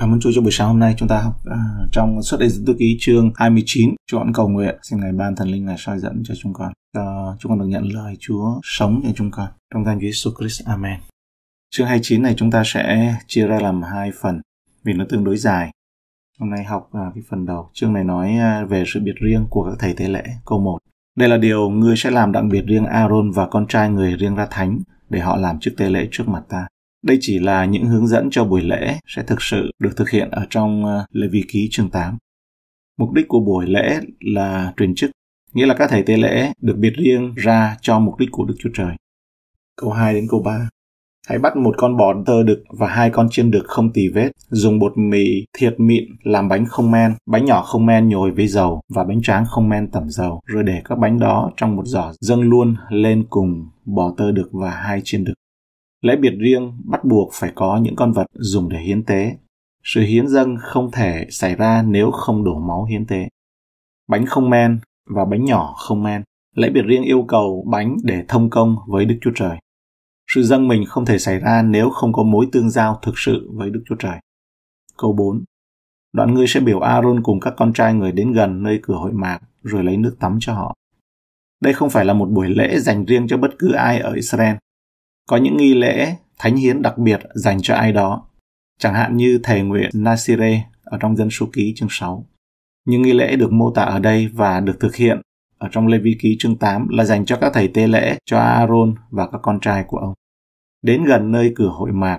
Cảm ơn Chúa cho buổi sáng hôm nay chúng ta học à, trong suốt đây tư ký chương 29 Chúa con cầu nguyện xin Ngài ban thần linh Ngài soi dẫn cho chúng con cho chúng con được nhận lời Chúa sống cho chúng con trong danh Chúa Jesus Christ Amen. Chương 29 này chúng ta sẽ chia ra làm hai phần vì nó tương đối dài. Hôm nay học à, cái phần đầu chương này nói à, về sự biệt riêng của các thầy tế lễ câu 1. Đây là điều ngươi sẽ làm đặc biệt riêng Aaron và con trai người riêng ra thánh để họ làm chức tế lễ trước mặt ta đây chỉ là những hướng dẫn cho buổi lễ sẽ thực sự được thực hiện ở trong ờ, Lê Vi Ký chương 8. Mục đích của buổi lễ là truyền chức, nghĩa là các thầy tế lễ được biệt riêng ra cho mục đích của Đức Chúa Trời. Câu 2 đến câu 3 Hãy bắt một con bò tơ đực và hai con chiên đực không tì vết, dùng bột mì thiệt mịn làm bánh không men, bánh nhỏ không men nhồi với dầu và bánh tráng không men tẩm dầu, rồi để các bánh đó trong một giỏ dâng luôn lên cùng bò tơ đực và hai chiên đực. Lễ biệt riêng bắt buộc phải có những con vật dùng để hiến tế. Sự hiến dâng không thể xảy ra nếu không đổ máu hiến tế. Bánh không men và bánh nhỏ không men. Lễ biệt riêng yêu cầu bánh để thông công với Đức Chúa Trời. Sự dâng mình không thể xảy ra nếu không có mối tương giao thực sự với Đức Chúa Trời. Câu 4. Đoạn ngươi sẽ biểu Aaron cùng các con trai người đến gần nơi cửa hội mạc rồi lấy nước tắm cho họ. Đây không phải là một buổi lễ dành riêng cho bất cứ ai ở Israel, có những nghi lễ thánh hiến đặc biệt dành cho ai đó, chẳng hạn như thề nguyện Nasire ở trong dân số ký chương 6. Những nghi lễ được mô tả ở đây và được thực hiện ở trong Lê Vi ký chương 8 là dành cho các thầy tế lễ, cho Aaron và các con trai của ông. Đến gần nơi cửa hội mạc,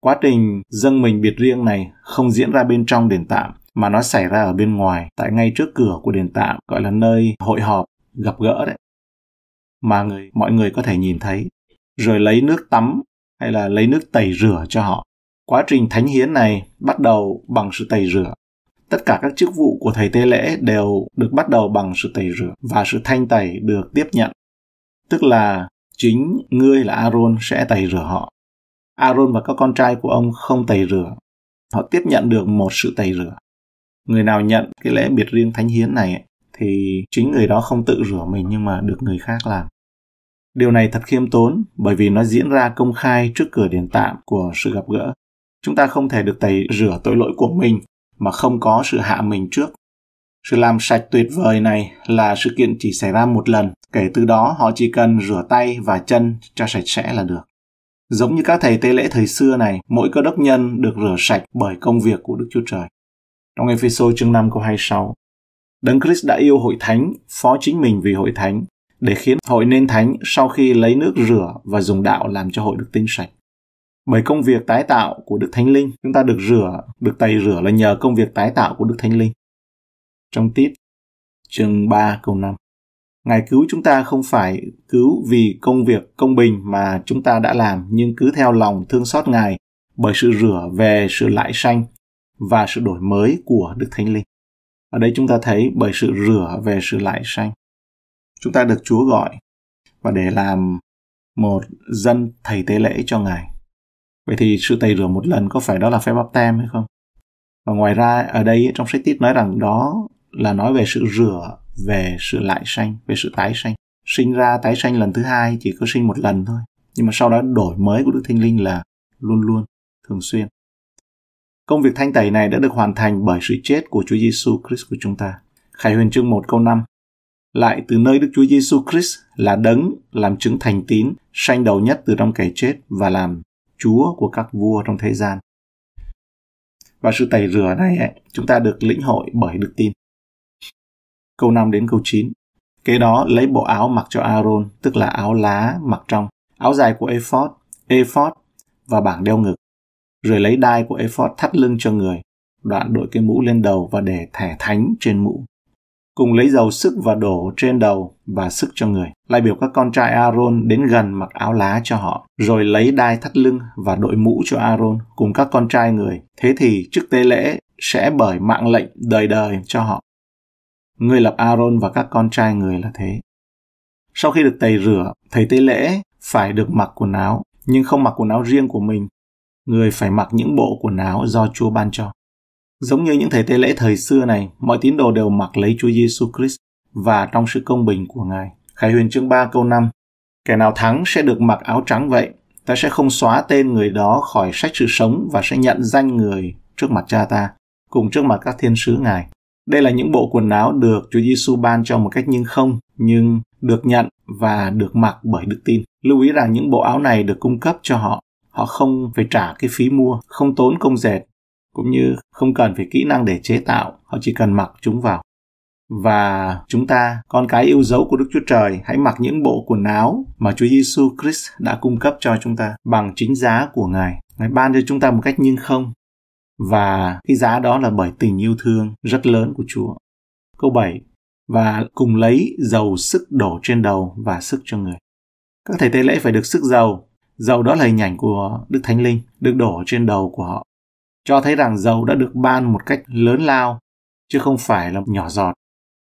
quá trình dâng mình biệt riêng này không diễn ra bên trong đền tạm mà nó xảy ra ở bên ngoài, tại ngay trước cửa của đền tạm gọi là nơi hội họp, gặp gỡ đấy. Mà người mọi người có thể nhìn thấy rồi lấy nước tắm hay là lấy nước tẩy rửa cho họ. Quá trình thánh hiến này bắt đầu bằng sự tẩy rửa. Tất cả các chức vụ của thầy tế lễ đều được bắt đầu bằng sự tẩy rửa và sự thanh tẩy được tiếp nhận. Tức là chính ngươi là Aaron sẽ tẩy rửa họ. Aaron và các con trai của ông không tẩy rửa. Họ tiếp nhận được một sự tẩy rửa. Người nào nhận cái lễ biệt riêng thánh hiến này thì chính người đó không tự rửa mình nhưng mà được người khác làm. Điều này thật khiêm tốn bởi vì nó diễn ra công khai trước cửa đền tạm của sự gặp gỡ. Chúng ta không thể được tẩy rửa tội lỗi của mình mà không có sự hạ mình trước. Sự làm sạch tuyệt vời này là sự kiện chỉ xảy ra một lần, kể từ đó họ chỉ cần rửa tay và chân cho sạch sẽ là được. Giống như các thầy tế lễ thời xưa này, mỗi cơ đốc nhân được rửa sạch bởi công việc của Đức Chúa Trời. Trong Ephesos chương 5 câu 26, Đấng Christ đã yêu hội thánh, phó chính mình vì hội thánh, để khiến hội nên thánh sau khi lấy nước rửa và dùng đạo làm cho hội được tinh sạch. Bởi công việc tái tạo của Đức Thánh Linh, chúng ta được rửa, được tẩy rửa là nhờ công việc tái tạo của Đức Thánh Linh. Trong tiết chương 3 câu 5 Ngài cứu chúng ta không phải cứu vì công việc công bình mà chúng ta đã làm, nhưng cứ theo lòng thương xót Ngài bởi sự rửa về sự lại sanh và sự đổi mới của Đức Thánh Linh. Ở đây chúng ta thấy bởi sự rửa về sự lại sanh. Chúng ta được Chúa gọi và để làm một dân thầy tế lễ cho Ngài. Vậy thì sự tẩy rửa một lần có phải đó là phép báp tem hay không? Và ngoài ra ở đây trong sách tiết nói rằng đó là nói về sự rửa, về sự lại sanh, về sự tái sanh. Sinh ra tái sanh lần thứ hai chỉ có sinh một lần thôi. Nhưng mà sau đó đổi mới của Đức Thinh Linh là luôn luôn, thường xuyên. Công việc thanh tẩy này đã được hoàn thành bởi sự chết của Chúa Giêsu Christ của chúng ta. Khải Huyền chương 1 câu 5 lại từ nơi Đức Chúa Giêsu Christ là đấng làm chứng thành tín, sanh đầu nhất từ trong kẻ chết và làm Chúa của các vua trong thế gian. Và sự tẩy rửa này ấy, chúng ta được lĩnh hội bởi đức tin. Câu 5 đến câu 9. Kế đó lấy bộ áo mặc cho Aaron, tức là áo lá mặc trong, áo dài của ephod, ephod và bảng đeo ngực. Rồi lấy đai của ephod thắt lưng cho người, đoạn đội cái mũ lên đầu và để thẻ thánh trên mũ cùng lấy dầu sức và đổ trên đầu và sức cho người. Lại biểu các con trai Aaron đến gần mặc áo lá cho họ, rồi lấy đai thắt lưng và đội mũ cho Aaron cùng các con trai người. Thế thì chức tế lễ sẽ bởi mạng lệnh đời đời cho họ. Người lập Aaron và các con trai người là thế. Sau khi được tẩy rửa, thầy tế lễ phải được mặc quần áo, nhưng không mặc quần áo riêng của mình. Người phải mặc những bộ quần áo do Chúa ban cho. Giống như những thầy tế lễ thời xưa này, mọi tín đồ đều mặc lấy Chúa Giêsu Christ và trong sự công bình của Ngài. Khải Huyền chương 3 câu 5 Kẻ nào thắng sẽ được mặc áo trắng vậy. Ta sẽ không xóa tên người đó khỏi sách sự sống và sẽ nhận danh người trước mặt cha ta, cùng trước mặt các thiên sứ Ngài. Đây là những bộ quần áo được Chúa Giêsu ban cho một cách nhưng không, nhưng được nhận và được mặc bởi đức tin. Lưu ý rằng những bộ áo này được cung cấp cho họ. Họ không phải trả cái phí mua, không tốn công dệt cũng như không cần phải kỹ năng để chế tạo, họ chỉ cần mặc chúng vào. Và chúng ta, con cái yêu dấu của Đức Chúa Trời, hãy mặc những bộ quần áo mà Chúa Giêsu Christ đã cung cấp cho chúng ta bằng chính giá của Ngài. Ngài ban cho chúng ta một cách nhưng không. Và cái giá đó là bởi tình yêu thương rất lớn của Chúa. Câu 7. Và cùng lấy dầu sức đổ trên đầu và sức cho người. Các thầy tế lễ phải được sức dầu. Dầu đó là hình ảnh của Đức Thánh Linh, được đổ trên đầu của họ cho thấy rằng dầu đã được ban một cách lớn lao, chứ không phải là nhỏ giọt.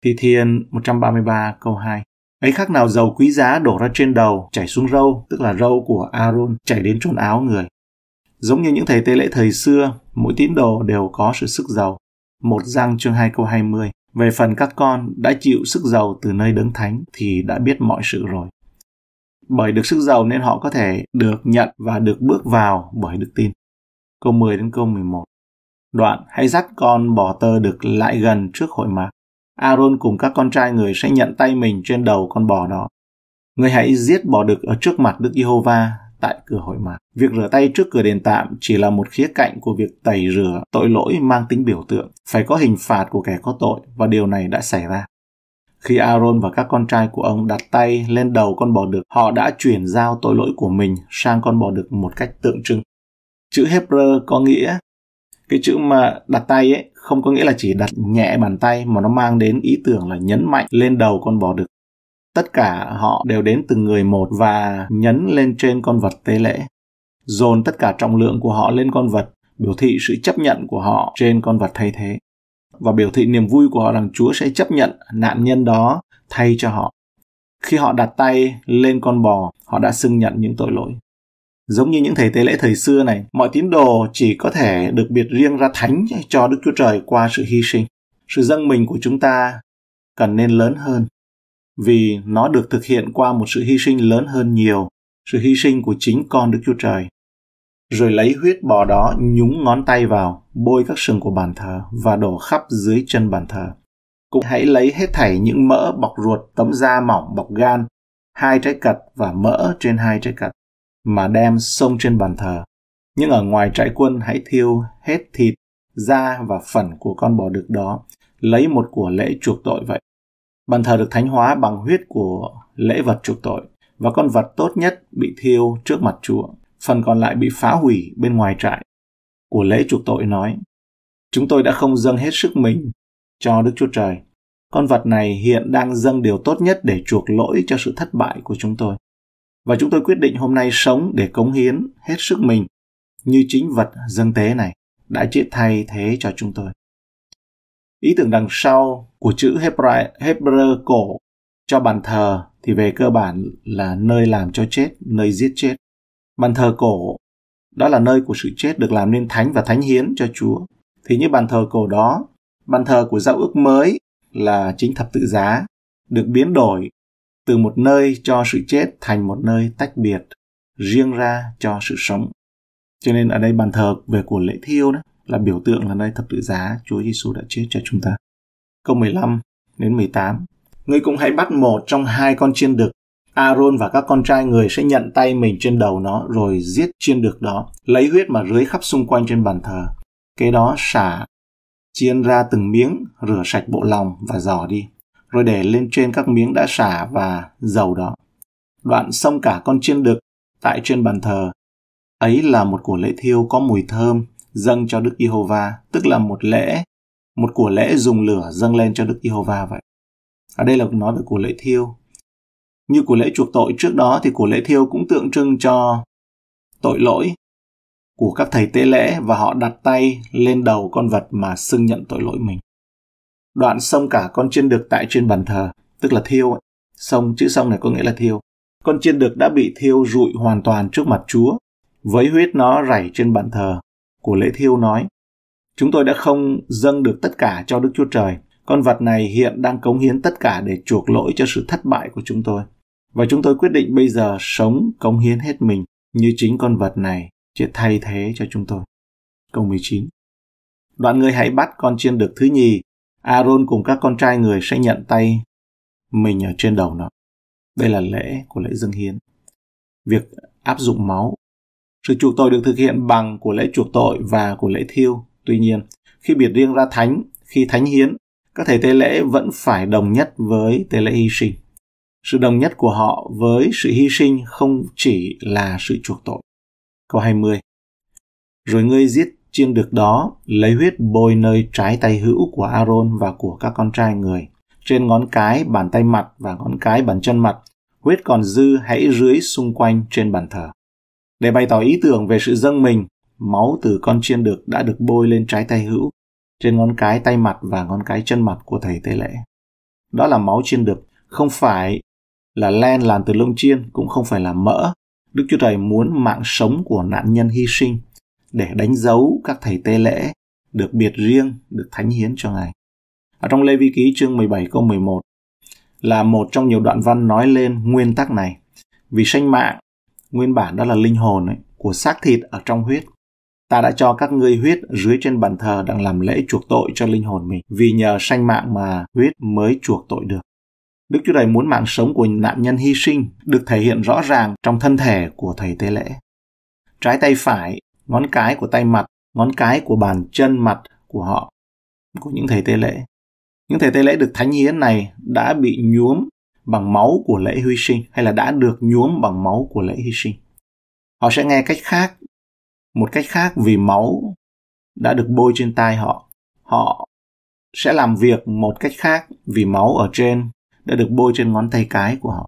Thi Thiên 133 câu 2 Ấy khác nào dầu quý giá đổ ra trên đầu, chảy xuống râu, tức là râu của Aaron chảy đến trốn áo người. Giống như những thầy tế lễ thời xưa, mỗi tín đồ đều có sự sức giàu. Một răng chương 2 câu 20 Về phần các con đã chịu sức giàu từ nơi đấng thánh thì đã biết mọi sự rồi. Bởi được sức giàu nên họ có thể được nhận và được bước vào bởi đức tin câu 10 đến câu 11. Đoạn, hãy dắt con bỏ tơ được lại gần trước hội mạc. Aaron cùng các con trai người sẽ nhận tay mình trên đầu con bò đó. Người hãy giết bò đực ở trước mặt Đức Giê-hô-va tại cửa hội mạc. Việc rửa tay trước cửa đền tạm chỉ là một khía cạnh của việc tẩy rửa tội lỗi mang tính biểu tượng, phải có hình phạt của kẻ có tội và điều này đã xảy ra. Khi Aaron và các con trai của ông đặt tay lên đầu con bò đực, họ đã chuyển giao tội lỗi của mình sang con bò đực một cách tượng trưng chữ Hebrew có nghĩa cái chữ mà đặt tay ấy không có nghĩa là chỉ đặt nhẹ bàn tay mà nó mang đến ý tưởng là nhấn mạnh lên đầu con bò đực. Tất cả họ đều đến từng người một và nhấn lên trên con vật tế lễ. Dồn tất cả trọng lượng của họ lên con vật, biểu thị sự chấp nhận của họ trên con vật thay thế. Và biểu thị niềm vui của họ rằng Chúa sẽ chấp nhận nạn nhân đó thay cho họ. Khi họ đặt tay lên con bò, họ đã xưng nhận những tội lỗi. Giống như những thầy tế lễ thời xưa này, mọi tín đồ chỉ có thể được biệt riêng ra thánh cho Đức Chúa Trời qua sự hy sinh. Sự dâng mình của chúng ta cần nên lớn hơn, vì nó được thực hiện qua một sự hy sinh lớn hơn nhiều, sự hy sinh của chính con Đức Chúa Trời. Rồi lấy huyết bò đó nhúng ngón tay vào, bôi các sừng của bàn thờ và đổ khắp dưới chân bàn thờ. Cũng hãy lấy hết thảy những mỡ bọc ruột, tấm da mỏng bọc gan, hai trái cật và mỡ trên hai trái cật mà đem sông trên bàn thờ. Nhưng ở ngoài trại quân hãy thiêu hết thịt, da và phần của con bò đực đó, lấy một của lễ chuộc tội vậy. Bàn thờ được thánh hóa bằng huyết của lễ vật chuộc tội, và con vật tốt nhất bị thiêu trước mặt Chúa, phần còn lại bị phá hủy bên ngoài trại. Của lễ chuộc tội nói, Chúng tôi đã không dâng hết sức mình cho Đức Chúa Trời. Con vật này hiện đang dâng điều tốt nhất để chuộc lỗi cho sự thất bại của chúng tôi và chúng tôi quyết định hôm nay sống để cống hiến hết sức mình như chính vật dâng tế này đã chết thay thế cho chúng tôi. Ý tưởng đằng sau của chữ Hebra, Hebrew cổ cho bàn thờ thì về cơ bản là nơi làm cho chết, nơi giết chết. Bàn thờ cổ đó là nơi của sự chết được làm nên thánh và thánh hiến cho Chúa. Thì như bàn thờ cổ đó, bàn thờ của giao ước mới là chính thập tự giá, được biến đổi từ một nơi cho sự chết thành một nơi tách biệt, riêng ra cho sự sống. Cho nên ở đây bàn thờ về của lễ thiêu đó là biểu tượng là nơi thập tự giá Chúa Giêsu đã chết cho chúng ta. Câu 15 đến 18. Ngươi cũng hãy bắt một trong hai con chiên đực. Aaron và các con trai người sẽ nhận tay mình trên đầu nó rồi giết chiên đực đó, lấy huyết mà rưới khắp xung quanh trên bàn thờ. Kế đó xả chiên ra từng miếng, rửa sạch bộ lòng và giò đi rồi để lên trên các miếng đã xả và dầu đó. Đoạn xông cả con chiên đực tại trên bàn thờ. Ấy là một của lễ thiêu có mùi thơm dâng cho Đức Giê-hô-va, tức là một lễ, một của lễ dùng lửa dâng lên cho Đức Giê-hô-va vậy. Ở đây là nói về của lễ thiêu. Như của lễ chuộc tội trước đó thì của lễ thiêu cũng tượng trưng cho tội lỗi của các thầy tế lễ và họ đặt tay lên đầu con vật mà xưng nhận tội lỗi mình đoạn sông cả con chiên được tại trên bàn thờ, tức là thiêu. Sông, chữ sông này có nghĩa là thiêu. Con chiên được đã bị thiêu rụi hoàn toàn trước mặt Chúa, với huyết nó rảy trên bàn thờ. Của lễ thiêu nói, chúng tôi đã không dâng được tất cả cho Đức Chúa Trời. Con vật này hiện đang cống hiến tất cả để chuộc lỗi cho sự thất bại của chúng tôi. Và chúng tôi quyết định bây giờ sống cống hiến hết mình như chính con vật này sẽ thay thế cho chúng tôi. Câu 19 Đoạn người hãy bắt con chiên được thứ nhì Aaron cùng các con trai người sẽ nhận tay mình ở trên đầu nó. Đây là lễ của lễ dâng hiến. Việc áp dụng máu. Sự chuộc tội được thực hiện bằng của lễ chuộc tội và của lễ thiêu. Tuy nhiên, khi biệt riêng ra thánh, khi thánh hiến, các thầy tế lễ vẫn phải đồng nhất với tế lễ hy sinh. Sự đồng nhất của họ với sự hy sinh không chỉ là sự chuộc tội. Câu 20. Rồi ngươi giết Chiêng được đó lấy huyết bôi nơi trái tay hữu của Aaron và của các con trai người, trên ngón cái bàn tay mặt và ngón cái bàn chân mặt. Huyết còn dư hãy rưới xung quanh trên bàn thờ. Để bày tỏ ý tưởng về sự dâng mình, máu từ con chiên được đã được bôi lên trái tay hữu, trên ngón cái tay mặt và ngón cái chân mặt của thầy tế lễ. Đó là máu chiên được, không phải là len làm từ lông chiên, cũng không phải là mỡ. Đức Chúa Trời muốn mạng sống của nạn nhân hy sinh để đánh dấu các thầy tế lễ được biệt riêng, được thánh hiến cho Ngài. Ở trong Lê Vi Ký chương 17 câu 11 là một trong nhiều đoạn văn nói lên nguyên tắc này. Vì sanh mạng, nguyên bản đó là linh hồn ấy, của xác thịt ở trong huyết. Ta đã cho các ngươi huyết dưới trên bàn thờ đang làm lễ chuộc tội cho linh hồn mình, vì nhờ sanh mạng mà huyết mới chuộc tội được. Đức Chúa Trời muốn mạng sống của nạn nhân hy sinh được thể hiện rõ ràng trong thân thể của thầy tế lễ. Trái tay phải ngón cái của tay mặt, ngón cái của bàn chân mặt của họ, của những thầy tế lễ. Những thầy tế lễ được thánh hiến này đã bị nhuốm bằng máu của lễ hy sinh hay là đã được nhuốm bằng máu của lễ hy sinh. Họ sẽ nghe cách khác, một cách khác vì máu đã được bôi trên tai họ. Họ sẽ làm việc một cách khác vì máu ở trên đã được bôi trên ngón tay cái của họ,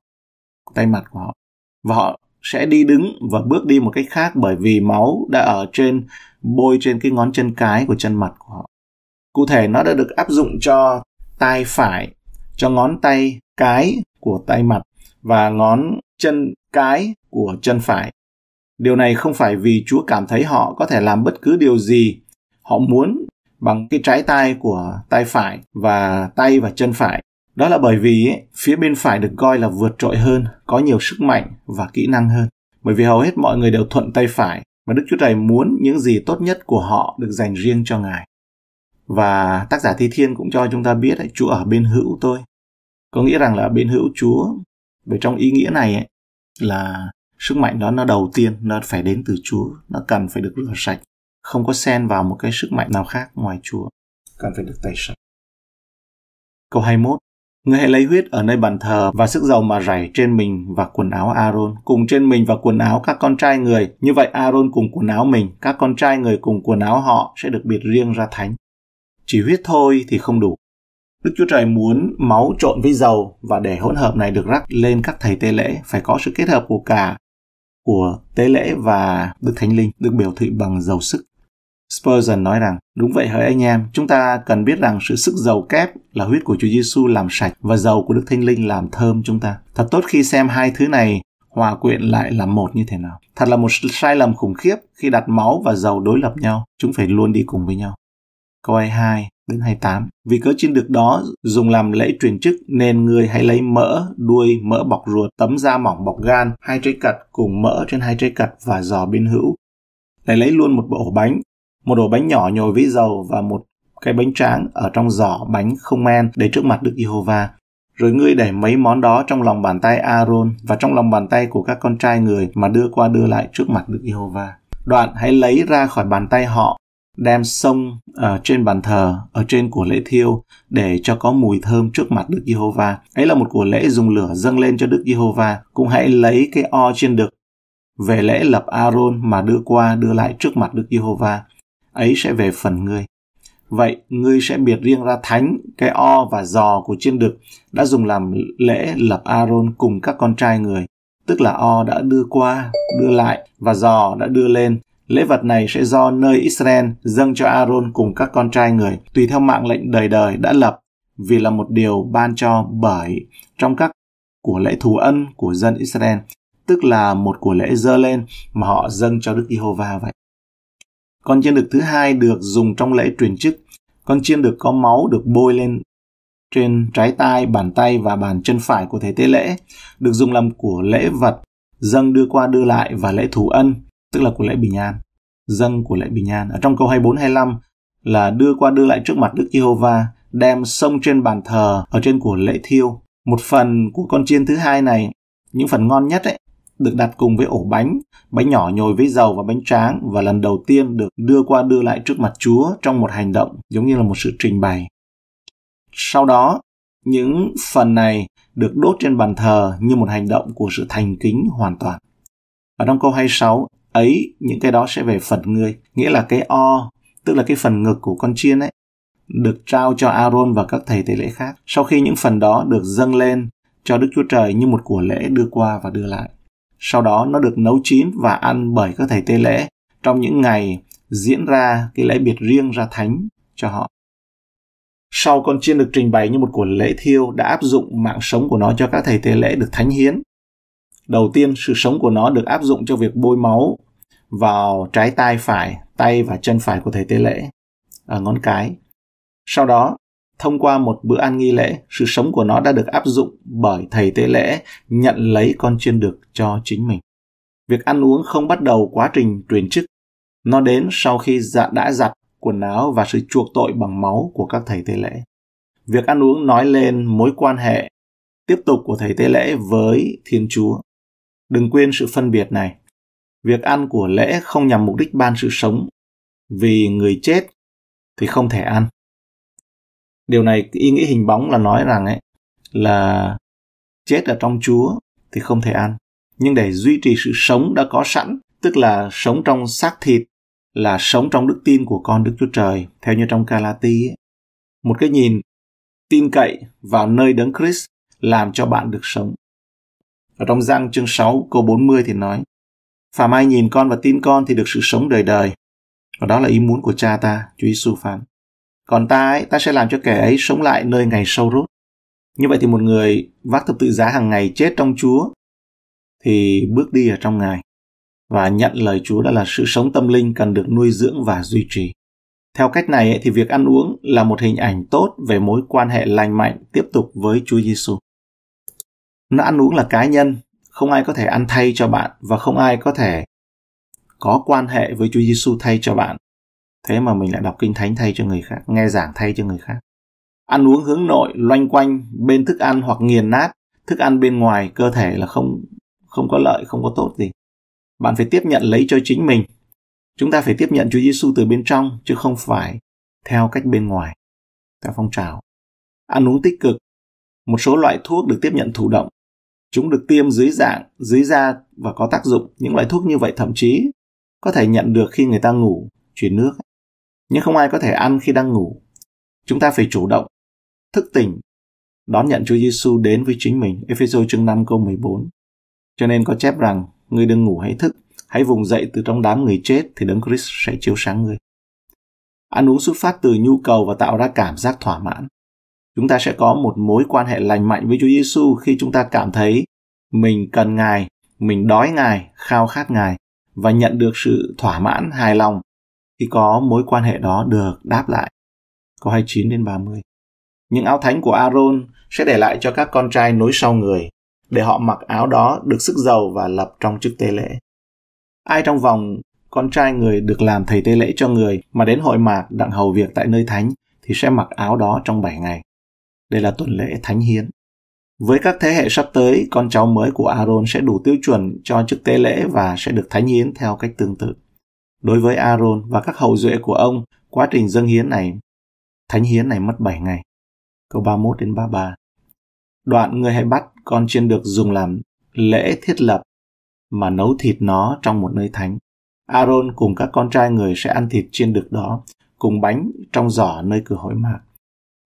tay mặt của họ. Và họ sẽ đi đứng và bước đi một cách khác bởi vì máu đã ở trên bôi trên cái ngón chân cái của chân mặt của họ. Cụ thể nó đã được áp dụng cho tay phải, cho ngón tay cái của tay mặt và ngón chân cái của chân phải. Điều này không phải vì Chúa cảm thấy họ có thể làm bất cứ điều gì họ muốn bằng cái trái tay của tay phải và tay và chân phải đó là bởi vì ấy, phía bên phải được coi là vượt trội hơn, có nhiều sức mạnh và kỹ năng hơn. Bởi vì hầu hết mọi người đều thuận tay phải mà Đức Chúa Trời muốn những gì tốt nhất của họ được dành riêng cho Ngài. Và tác giả Thi Thiên cũng cho chúng ta biết ấy, Chúa ở bên hữu tôi. Có nghĩa rằng là bên hữu Chúa, bởi trong ý nghĩa này ấy, là sức mạnh đó nó đầu tiên nó phải đến từ Chúa, nó cần phải được rửa sạch, không có xen vào một cái sức mạnh nào khác ngoài Chúa, cần phải được tẩy sạch. Câu 21 Người hãy lấy huyết ở nơi bàn thờ và sức dầu mà rảy trên mình và quần áo Aaron, cùng trên mình và quần áo các con trai người. Như vậy Aaron cùng quần áo mình, các con trai người cùng quần áo họ sẽ được biệt riêng ra thánh. Chỉ huyết thôi thì không đủ. Đức Chúa Trời muốn máu trộn với dầu và để hỗn hợp này được rắc lên các thầy tế lễ phải có sự kết hợp của cả của tế lễ và Đức Thánh Linh được biểu thị bằng dầu sức. Spurgeon nói rằng, đúng vậy hỡi anh em, chúng ta cần biết rằng sự sức giàu kép là huyết của Chúa Giêsu làm sạch và dầu của Đức Thánh Linh làm thơm chúng ta. Thật tốt khi xem hai thứ này hòa quyện lại là một như thế nào. Thật là một sai lầm khủng khiếp khi đặt máu và dầu đối lập nhau, chúng phải luôn đi cùng với nhau. Câu 22 đến 28. Vì cớ trên được đó dùng làm lễ truyền chức nên người hãy lấy mỡ, đuôi, mỡ bọc ruột, tấm da mỏng bọc gan, hai trái cật cùng mỡ trên hai trái cật và giò bên hữu. Lại lấy luôn một bộ bánh một ổ bánh nhỏ nhồi vĩ dầu và một cái bánh tráng ở trong giỏ bánh không men để trước mặt Đức Giê-hô-va. Rồi ngươi để mấy món đó trong lòng bàn tay Aaron và trong lòng bàn tay của các con trai người mà đưa qua đưa lại trước mặt Đức Giê-hô-va. Đoạn hãy lấy ra khỏi bàn tay họ, đem sông ở ờ, trên bàn thờ, ở trên của lễ thiêu để cho có mùi thơm trước mặt Đức Giê-hô-va. Ấy là một của lễ dùng lửa dâng lên cho Đức Giê-hô-va. Cũng hãy lấy cái o trên đực về lễ lập Aaron mà đưa qua đưa lại trước mặt Đức Giê-hô-va ấy sẽ về phần ngươi. Vậy ngươi sẽ biệt riêng ra thánh cái o và giò của chiên đực đã dùng làm lễ lập Aaron cùng các con trai người, tức là o đã đưa qua, đưa lại và giò đã đưa lên. Lễ vật này sẽ do nơi Israel dâng cho Aaron cùng các con trai người, tùy theo mạng lệnh đời đời đã lập, vì là một điều ban cho bởi trong các của lễ thù ân của dân Israel, tức là một của lễ dơ lên mà họ dâng cho Đức Giê-hô-va vậy. Con chiên đực thứ hai được dùng trong lễ truyền chức. Con chiên được có máu được bôi lên trên trái tay, bàn tay và bàn chân phải của thế tế lễ, được dùng làm của lễ vật, dâng đưa qua đưa lại và lễ thủ ân, tức là của lễ bình an. Dâng của lễ bình an. Ở trong câu 24 25 là đưa qua đưa lại trước mặt Đức Giê-hô-va, đem sông trên bàn thờ ở trên của lễ thiêu. Một phần của con chiên thứ hai này, những phần ngon nhất ấy, được đặt cùng với ổ bánh, bánh nhỏ nhồi với dầu và bánh tráng và lần đầu tiên được đưa qua đưa lại trước mặt Chúa trong một hành động giống như là một sự trình bày. Sau đó, những phần này được đốt trên bàn thờ như một hành động của sự thành kính hoàn toàn. Và trong câu 26, ấy những cái đó sẽ về phần ngươi, nghĩa là cái o, tức là cái phần ngực của con chiên ấy, được trao cho Aaron và các thầy tế lễ khác. Sau khi những phần đó được dâng lên cho Đức Chúa Trời như một của lễ đưa qua và đưa lại sau đó nó được nấu chín và ăn bởi các thầy tế lễ trong những ngày diễn ra cái lễ biệt riêng ra thánh cho họ. Sau con chiên được trình bày như một của lễ thiêu đã áp dụng mạng sống của nó cho các thầy tế lễ được thánh hiến. Đầu tiên, sự sống của nó được áp dụng cho việc bôi máu vào trái tay phải, tay và chân phải của thầy tế lễ, ở à, ngón cái. Sau đó, thông qua một bữa ăn nghi lễ, sự sống của nó đã được áp dụng bởi thầy tế lễ nhận lấy con chiên được cho chính mình. Việc ăn uống không bắt đầu quá trình truyền chức. Nó đến sau khi dạ đã giặt quần áo và sự chuộc tội bằng máu của các thầy tế lễ. Việc ăn uống nói lên mối quan hệ tiếp tục của thầy tế lễ với Thiên Chúa. Đừng quên sự phân biệt này. Việc ăn của lễ không nhằm mục đích ban sự sống, vì người chết thì không thể ăn điều này ý nghĩa hình bóng là nói rằng ấy là chết ở trong Chúa thì không thể ăn nhưng để duy trì sự sống đã có sẵn tức là sống trong xác thịt là sống trong đức tin của con Đức Chúa Trời theo như trong Galati ấy. một cái nhìn tin cậy vào nơi đấng Christ làm cho bạn được sống ở trong Giăng chương 6 câu 40 thì nói Phàm ai nhìn con và tin con thì được sự sống đời đời. Và đó là ý muốn của cha ta, Chúa Giêsu phán còn ta ấy, ta sẽ làm cho kẻ ấy sống lại nơi ngày sâu rốt. Như vậy thì một người vác thập tự giá hàng ngày chết trong Chúa thì bước đi ở trong Ngài và nhận lời Chúa đã là sự sống tâm linh cần được nuôi dưỡng và duy trì. Theo cách này ấy, thì việc ăn uống là một hình ảnh tốt về mối quan hệ lành mạnh tiếp tục với Chúa Giêsu. Nó ăn uống là cá nhân, không ai có thể ăn thay cho bạn và không ai có thể có quan hệ với Chúa Giêsu thay cho bạn thế mà mình lại đọc kinh thánh thay cho người khác nghe giảng thay cho người khác ăn uống hướng nội loanh quanh bên thức ăn hoặc nghiền nát thức ăn bên ngoài cơ thể là không không có lợi không có tốt gì bạn phải tiếp nhận lấy cho chính mình chúng ta phải tiếp nhận Chúa Giêsu từ bên trong chứ không phải theo cách bên ngoài theo phong trào ăn uống tích cực một số loại thuốc được tiếp nhận thụ động chúng được tiêm dưới dạng dưới da và có tác dụng những loại thuốc như vậy thậm chí có thể nhận được khi người ta ngủ chuyển nước nhưng không ai có thể ăn khi đang ngủ. Chúng ta phải chủ động, thức tỉnh, đón nhận Chúa Giêsu đến với chính mình. Ephesos chương 5 câu 14. Cho nên có chép rằng, người đừng ngủ hãy thức, hãy vùng dậy từ trong đám người chết thì Đấng Christ sẽ chiếu sáng ngươi. Ăn uống xuất phát từ nhu cầu và tạo ra cảm giác thỏa mãn. Chúng ta sẽ có một mối quan hệ lành mạnh với Chúa Giêsu khi chúng ta cảm thấy mình cần Ngài, mình đói Ngài, khao khát Ngài và nhận được sự thỏa mãn hài lòng khi có mối quan hệ đó được đáp lại. Câu 29 đến 30. Những áo thánh của Aaron sẽ để lại cho các con trai nối sau người, để họ mặc áo đó được sức giàu và lập trong chức tế lễ. Ai trong vòng con trai người được làm thầy tế lễ cho người mà đến hội mạc đặng hầu việc tại nơi thánh thì sẽ mặc áo đó trong 7 ngày. Đây là tuần lễ thánh hiến. Với các thế hệ sắp tới, con cháu mới của Aaron sẽ đủ tiêu chuẩn cho chức tế lễ và sẽ được thánh hiến theo cách tương tự đối với Aaron và các hậu duệ của ông quá trình dâng hiến này, thánh hiến này mất 7 ngày. Câu 31 đến 33. Đoạn người hãy bắt con chiên được dùng làm lễ thiết lập mà nấu thịt nó trong một nơi thánh. Aaron cùng các con trai người sẽ ăn thịt chiên được đó cùng bánh trong giỏ nơi cửa hội mạc.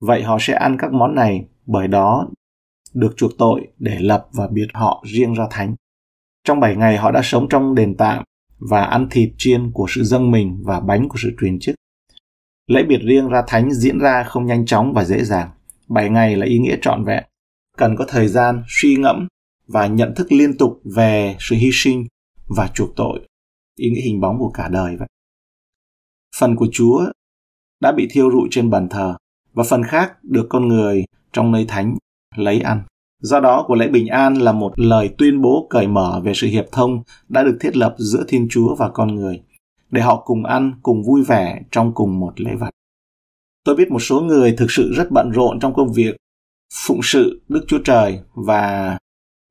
Vậy họ sẽ ăn các món này bởi đó được chuộc tội để lập và biệt họ riêng ra thánh. Trong 7 ngày họ đã sống trong đền tạm và ăn thịt chiên của sự dâng mình và bánh của sự truyền chức. Lễ biệt riêng ra thánh diễn ra không nhanh chóng và dễ dàng. Bảy ngày là ý nghĩa trọn vẹn, cần có thời gian suy ngẫm và nhận thức liên tục về sự hy sinh và chuộc tội, ý nghĩa hình bóng của cả đời vậy. Phần của Chúa đã bị thiêu rụi trên bàn thờ và phần khác được con người trong nơi thánh lấy ăn. Do đó, của lễ bình an là một lời tuyên bố cởi mở về sự hiệp thông đã được thiết lập giữa Thiên Chúa và con người, để họ cùng ăn, cùng vui vẻ trong cùng một lễ vật. Tôi biết một số người thực sự rất bận rộn trong công việc phụng sự Đức Chúa Trời và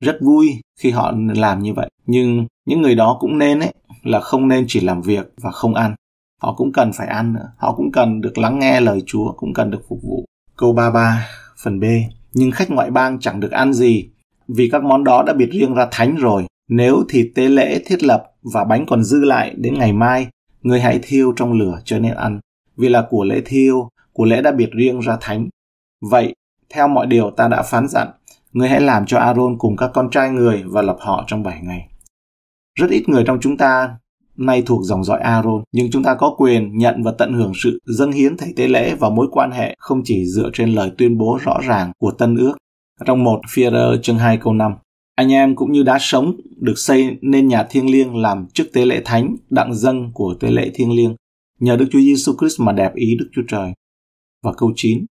rất vui khi họ làm như vậy. Nhưng những người đó cũng nên ấy, là không nên chỉ làm việc và không ăn. Họ cũng cần phải ăn nữa. Họ cũng cần được lắng nghe lời Chúa, cũng cần được phục vụ. Câu 33, phần B nhưng khách ngoại bang chẳng được ăn gì vì các món đó đã biệt riêng ra thánh rồi. Nếu thịt tế lễ thiết lập và bánh còn dư lại đến ngày mai, người hãy thiêu trong lửa cho nên ăn, vì là của lễ thiêu, của lễ đã biệt riêng ra thánh. Vậy, theo mọi điều ta đã phán dặn, người hãy làm cho Aaron cùng các con trai người và lập họ trong bảy ngày. Rất ít người trong chúng ta nay thuộc dòng dõi Aaron, nhưng chúng ta có quyền nhận và tận hưởng sự dâng hiến thầy tế lễ và mối quan hệ không chỉ dựa trên lời tuyên bố rõ ràng của Tân Ước. Trong một phi chương 2 câu 5, anh em cũng như đã sống được xây nên nhà thiêng liêng làm chức tế lễ thánh đặng dâng của tế lễ thiêng liêng nhờ Đức Chúa Giêsu Christ mà đẹp ý Đức Chúa Trời. Và câu 9.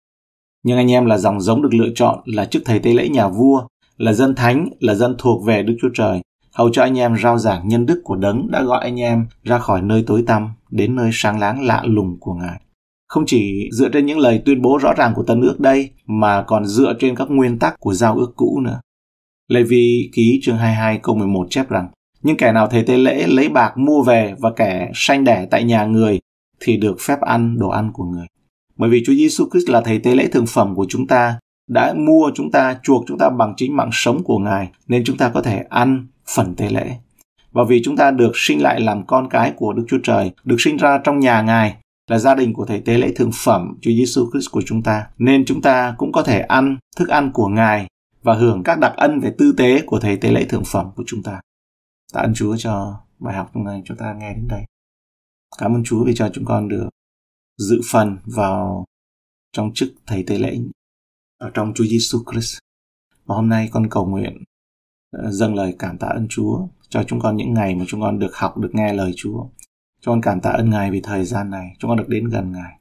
Nhưng anh em là dòng giống được lựa chọn là chức thầy tế lễ nhà vua, là dân thánh, là dân thuộc về Đức Chúa Trời, hầu cho anh em rao giảng nhân đức của đấng đã gọi anh em ra khỏi nơi tối tăm đến nơi sáng láng lạ lùng của ngài không chỉ dựa trên những lời tuyên bố rõ ràng của tân ước đây mà còn dựa trên các nguyên tắc của giao ước cũ nữa Lê Vi ký chương 22 câu 11 chép rằng Nhưng kẻ nào thầy tế lễ lấy bạc mua về và kẻ sanh đẻ tại nhà người thì được phép ăn đồ ăn của người. Bởi vì Chúa Giêsu Christ là thầy tế lễ thường phẩm của chúng ta, đã mua chúng ta, chuộc chúng ta bằng chính mạng sống của Ngài, nên chúng ta có thể ăn, phần tế lễ. Và vì chúng ta được sinh lại làm con cái của Đức Chúa Trời, được sinh ra trong nhà Ngài, là gia đình của thầy tế lễ thượng phẩm Chúa Giêsu Christ của chúng ta, nên chúng ta cũng có thể ăn thức ăn của Ngài và hưởng các đặc ân về tư tế của thầy tế lễ thượng phẩm của chúng ta. Tạ ơn Chúa cho bài học hôm nay chúng ta nghe đến đây. Cảm ơn Chúa vì cho chúng con được dự phần vào trong chức thầy tế lễ ở trong Chúa Giêsu Christ. Và hôm nay con cầu nguyện dâng lời cảm tạ ơn Chúa cho chúng con những ngày mà chúng con được học được nghe lời Chúa. Chúng con cảm tạ ơn Ngài vì thời gian này, chúng con được đến gần Ngài.